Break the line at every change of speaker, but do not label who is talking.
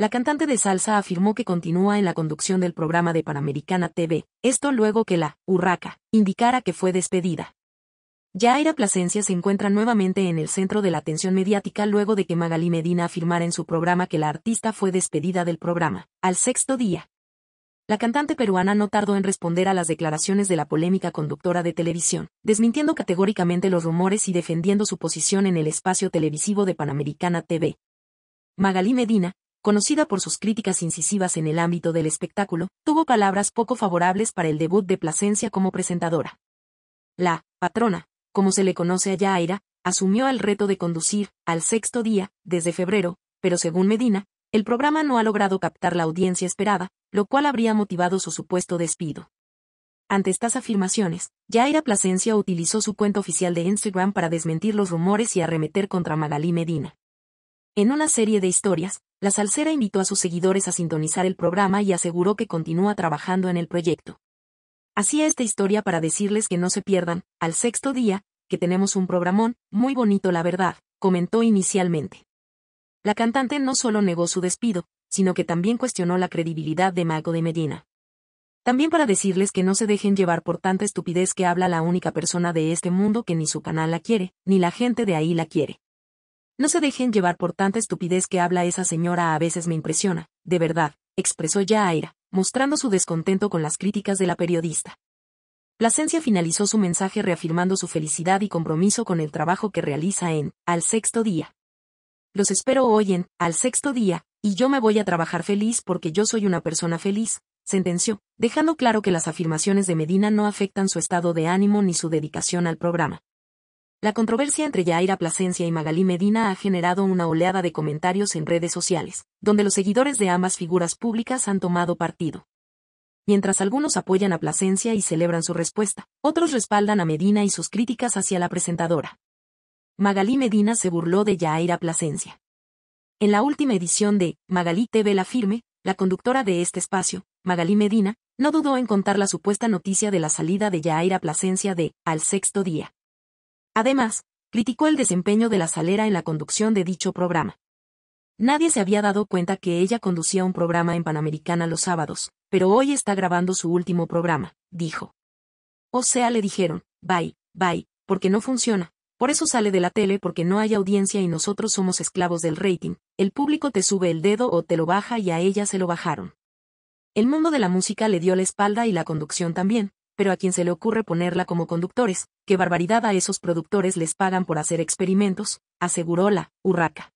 La cantante de salsa afirmó que continúa en la conducción del programa de Panamericana TV, esto luego que la Urraca indicara que fue despedida. Yaira Plasencia se encuentra nuevamente en el centro de la atención mediática luego de que Magali Medina afirmara en su programa que la artista fue despedida del programa, al sexto día. La cantante peruana no tardó en responder a las declaraciones de la polémica conductora de televisión, desmintiendo categóricamente los rumores y defendiendo su posición en el espacio televisivo de Panamericana TV. Magalí Medina, conocida por sus críticas incisivas en el ámbito del espectáculo, tuvo palabras poco favorables para el debut de Plasencia como presentadora. La patrona, como se le conoce a Yaira, asumió el reto de conducir, al sexto día, desde febrero, pero según Medina, el programa no ha logrado captar la audiencia esperada, lo cual habría motivado su supuesto despido. Ante estas afirmaciones, Yaira Plasencia utilizó su cuenta oficial de Instagram para desmentir los rumores y arremeter contra Magalí Medina. En una serie de historias, la salsera invitó a sus seguidores a sintonizar el programa y aseguró que continúa trabajando en el proyecto. Hacía esta historia para decirles que no se pierdan, al sexto día, que tenemos un programón, muy bonito la verdad, comentó inicialmente. La cantante no solo negó su despido, sino que también cuestionó la credibilidad de Mago de Medina. También para decirles que no se dejen llevar por tanta estupidez que habla la única persona de este mundo que ni su canal la quiere, ni la gente de ahí la quiere. No se dejen llevar por tanta estupidez que habla esa señora a veces me impresiona, de verdad, expresó ya Aira, mostrando su descontento con las críticas de la periodista. Plasencia finalizó su mensaje reafirmando su felicidad y compromiso con el trabajo que realiza en Al Sexto Día. Los espero hoy en Al Sexto Día, y yo me voy a trabajar feliz porque yo soy una persona feliz, sentenció, dejando claro que las afirmaciones de Medina no afectan su estado de ánimo ni su dedicación al programa. La controversia entre Yaira Plasencia y Magalí Medina ha generado una oleada de comentarios en redes sociales, donde los seguidores de ambas figuras públicas han tomado partido. Mientras algunos apoyan a Plasencia y celebran su respuesta, otros respaldan a Medina y sus críticas hacia la presentadora. Magalí Medina se burló de Yaira Plasencia. En la última edición de Magalí TV La Firme, la conductora de este espacio, Magalí Medina, no dudó en contar la supuesta noticia de la salida de Yaira Plasencia de Al Sexto Día. Además, criticó el desempeño de la salera en la conducción de dicho programa. Nadie se había dado cuenta que ella conducía un programa en Panamericana los sábados, pero hoy está grabando su último programa, dijo. O sea, le dijeron, bye, bye, porque no funciona. Por eso sale de la tele porque no hay audiencia y nosotros somos esclavos del rating. El público te sube el dedo o te lo baja y a ella se lo bajaron. El mundo de la música le dio la espalda y la conducción también, pero a quien se le ocurre ponerla como conductores, qué barbaridad a esos productores les pagan por hacer experimentos, aseguró la urraca.